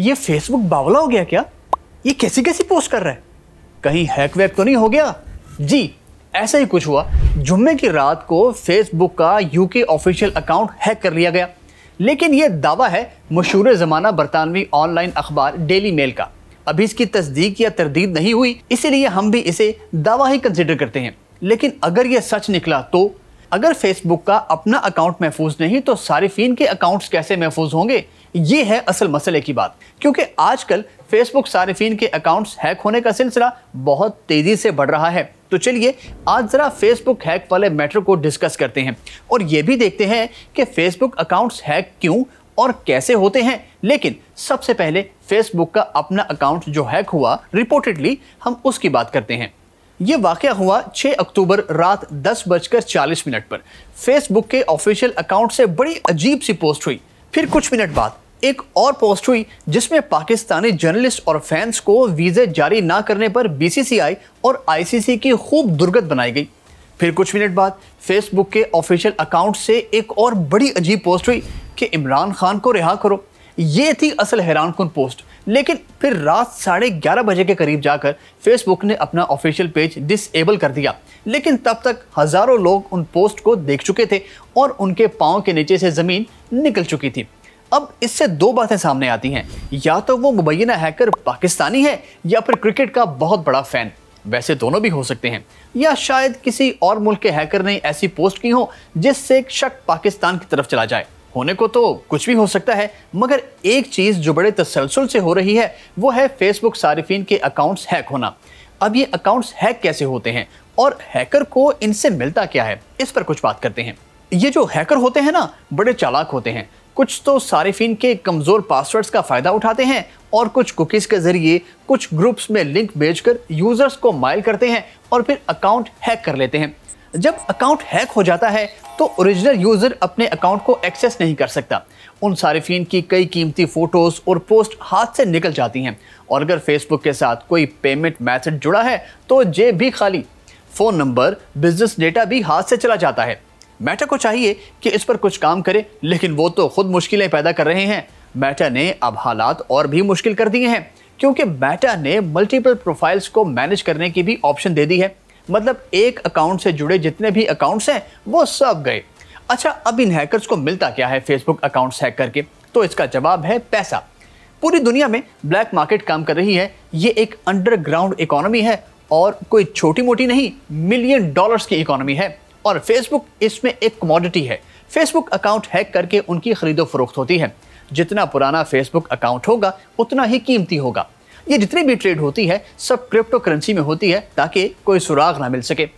ये फेसबुक बावला हो गया क्या ये कैसी कैसी पोस्ट कर रहा है कहीं हैक वैक तो नहीं हो गया जी ऐसा ही कुछ हुआ जुम्मे की रात को फेसबुक का यूके ऑफिशियल अकाउंट हैक कर लिया गया लेकिन ये दावा है मशहूर ज़माना बरतानवी ऑनलाइन अखबार डेली मेल का अभी इसकी तस्दीक या तरदीद नहीं हुई इसीलिए हम भी इसे दावा ही कंसिडर करते हैं लेकिन अगर यह सच निकला तो अगर फेसबुक का अपना अकाउंट महफूज नहीं तो सारिफिन के अकाउंट्स कैसे महफूज होंगे ये है असल मसले की बात क्योंकि आजकल फेसबुक सार्फिन के अकाउंट्स हैक होने का सिलसिला बहुत तेज़ी से बढ़ रहा है तो चलिए आज ज़रा फेसबुक हैक वाले मैटर को डिस्कस करते हैं और ये भी देखते हैं कि फेसबुक अकाउंट्स हैक क्यों और कैसे होते हैं लेकिन सबसे पहले फेसबुक का अपना अकाउंट जो हैक हुआ रिपोर्टेडली हम उसकी बात करते हैं ये वाक़ हुआ 6 अक्टूबर रात दस बजकर चालीस मिनट पर फेसबुक के ऑफिशियल अकाउंट से बड़ी अजीब सी पोस्ट हुई फिर कुछ मिनट बाद एक और पोस्ट हुई जिसमें पाकिस्तानी जर्नलिस्ट और फैंस को वीज़े जारी ना करने पर बीसीसीआई और आईसीसी की खूब दुर्गत बनाई गई फिर कुछ मिनट बाद फेसबुक के ऑफिशियल अकाउंट से एक और बड़ी अजीब पोस्ट हुई कि इमरान खान को रिहा करो ये थी असल हैरान पोस्ट लेकिन फिर रात साढ़े ग्यारह बजे के करीब जाकर फेसबुक ने अपना ऑफिशियल पेज डिसेबल कर दिया लेकिन तब तक हज़ारों लोग उन पोस्ट को देख चुके थे और उनके पाँव के नीचे से ज़मीन निकल चुकी थी अब इससे दो बातें सामने आती हैं या तो वो मुबैना हैकर पाकिस्तानी है या फिर क्रिकेट का बहुत बड़ा फ़ैन वैसे दोनों भी हो सकते हैं या शायद किसी और मुल्क के हैकर ने ऐसी पोस्ट की हो जिससे एक शक पाकिस्तान की तरफ चला जाए होने को तो कुछ भी हो सकता है मगर एक चीज़ जो बड़े तसलसल से हो रही है वो है फेसबुक सार्फिन के अकाउंट्स हैक होना अब ये अकाउंट्स हैक कैसे होते हैं और हैकर को इनसे मिलता क्या है इस पर कुछ बात करते हैं ये जो हैकर होते हैं ना बड़े चालाक होते हैं कुछ तो सार्फिन के कमज़ोर पासवर्ड्स का फ़ायदा उठाते हैं और कुछ कुकीज़ के ज़रिए कुछ ग्रुप्स में लिंक भेजकर यूज़र्स को माइल करते हैं और फिर अकाउंट हैक कर लेते हैं जब अकाउंट हैक हो जाता है तो ओरिजिनल यूज़र अपने अकाउंट को एक्सेस नहीं कर सकता उन सार्फिन की कई कीमती फ़ोटोज़ और पोस्ट हाथ से निकल जाती हैं और अगर फेसबुक के साथ कोई पेमेंट मैथड जुड़ा है तो जेब भी खाली फ़ोन नंबर बिजनेस डेटा भी हाथ से चला जाता है मैटा को चाहिए कि इस पर कुछ काम करे लेकिन वो तो खुद मुश्किलें पैदा कर रहे हैं मैटा ने अब हालात और भी मुश्किल कर दिए हैं क्योंकि मैटा ने मल्टीपल प्रोफाइल्स को मैनेज करने की भी ऑप्शन दे दी है मतलब एक अकाउंट से जुड़े जितने भी अकाउंट्स हैं वो सब गए अच्छा अब इन हैकर्स को मिलता क्या है फेसबुक अकाउंट्स हैक करके तो इसका जवाब है पैसा पूरी दुनिया में ब्लैक मार्केट काम कर रही है ये एक अंडरग्राउंड इकोनॉमी है और कोई छोटी मोटी नहीं मिलियन डॉलर्स की इकोनॉमी है और फेसबुक इसमें एक कमोडिटी है फेसबुक अकाउंट हैक करके उनकी खरीदो फरोख्त होती है जितना पुराना फेसबुक अकाउंट होगा उतना ही कीमती होगा ये जितनी भी ट्रेड होती है सब क्रिप्टो करेंसी में होती है ताकि कोई सुराग ना मिल सके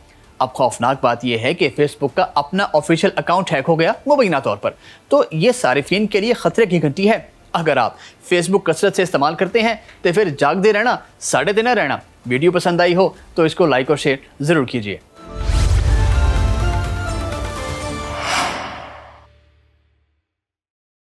अब खौफनाक बात यह है कि फेसबुक का अपना ऑफिशियल अकाउंट हैक हो गया मुबैना तौर पर तो ये सारिफिन के लिए खतरे की घंटी है अगर आप फेसबुक कसरत से इस्तेमाल करते हैं तो फिर जागते रहना साढ़े देना रहना वीडियो पसंद आई हो तो इसको लाइक और शेयर ज़रूर कीजिए